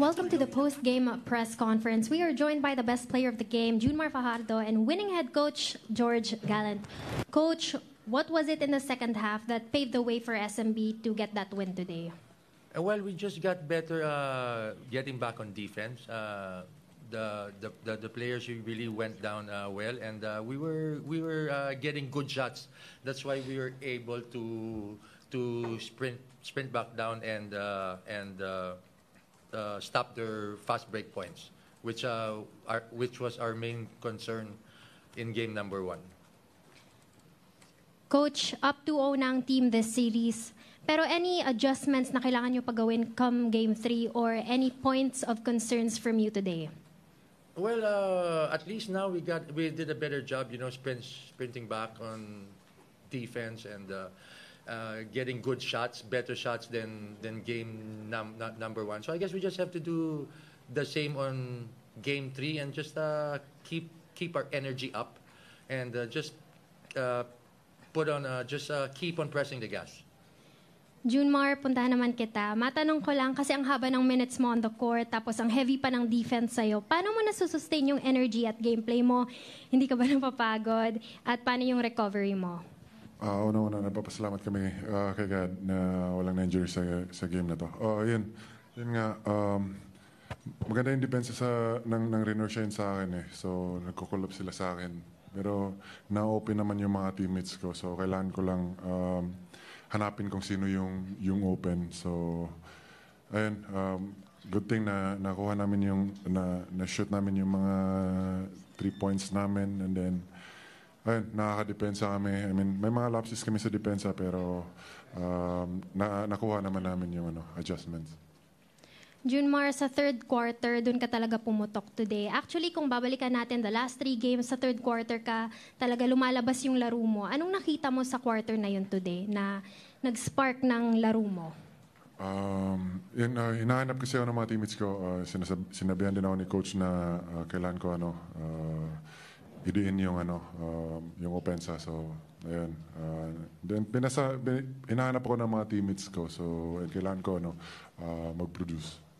Welcome to the post-game press conference. We are joined by the best player of the game, Junmar Fajardo, and winning head coach George Gallant. Coach, what was it in the second half that paved the way for SMB to get that win today? Uh, well, we just got better uh, getting back on defense. Uh, the, the, the, the, players really went down uh, well, and uh, we were we were uh, getting good shots. That's why we were able to to sprint sprint back down and and uh, stop their fast break points, which, uh, are, which was our main concern in game number one. Coach, up 2-0 na ang team this series. Pero any adjustments na kailangan nyo pagawin come Game 3 or any points of concerns from you today? Well, uh, at least now we got we did a better job, you know, sprint, sprinting back on defense and uh, uh, getting good shots, better shots than than game num- num- number one. So I guess we just have to do the same on game three and just uh, keep keep our energy up and uh, just uh, put on uh, just uh, keep on pressing the gas. Junmar, punta naman kita. Matanong ko lang, kasi ang haba ng minutes mo on the court, tapos ang heavy pa ng defense sa'yo, paano mo nasusustain yung energy at gameplay mo? Hindi ka ba napapagod? At paano yung recovery mo? Uh, Una-una, nagpapasalamat kami uh, kay God na walang injury sa, sa game na to. Oh, uh, yun. Yun nga, um, maganda yung depensa sa, ng, ng Renault Shine sa akin eh. So, nagkukulap sila sa akin. Pero na-open naman yung mga teammates ko. So, kailangan ko lang um, hanapin kung sino yung, yung open. So, ayun, um, good thing na nakuha namin yung, na, na-shoot namin yung mga three points namin. And then, Ayun, nakakadepensa kami. I mean, may mga lapses kami sa depensa pero um, na, nakuha naman namin yung ano, adjustments. June Junmar, sa third quarter, doon ka talaga pumutok today. Actually, kung babalikan natin the last three games, sa third quarter ka talaga lumalabas yung laro mo. Anong nakita mo sa quarter na yun today na nag-spark ng laro mo? Um, yun, uh, hinahanap kasi ako ng mga teammates ko. Uh, sinasab- sinabihan din ako ni coach na uh, kailan ko ano, uh, idiin yung ano, um, yung opensa. So, ayun. Uh, then, pinasa, bin, hinahanap ako ng mga teammates ko. So, kailangan ko ano, uh, mag-produce.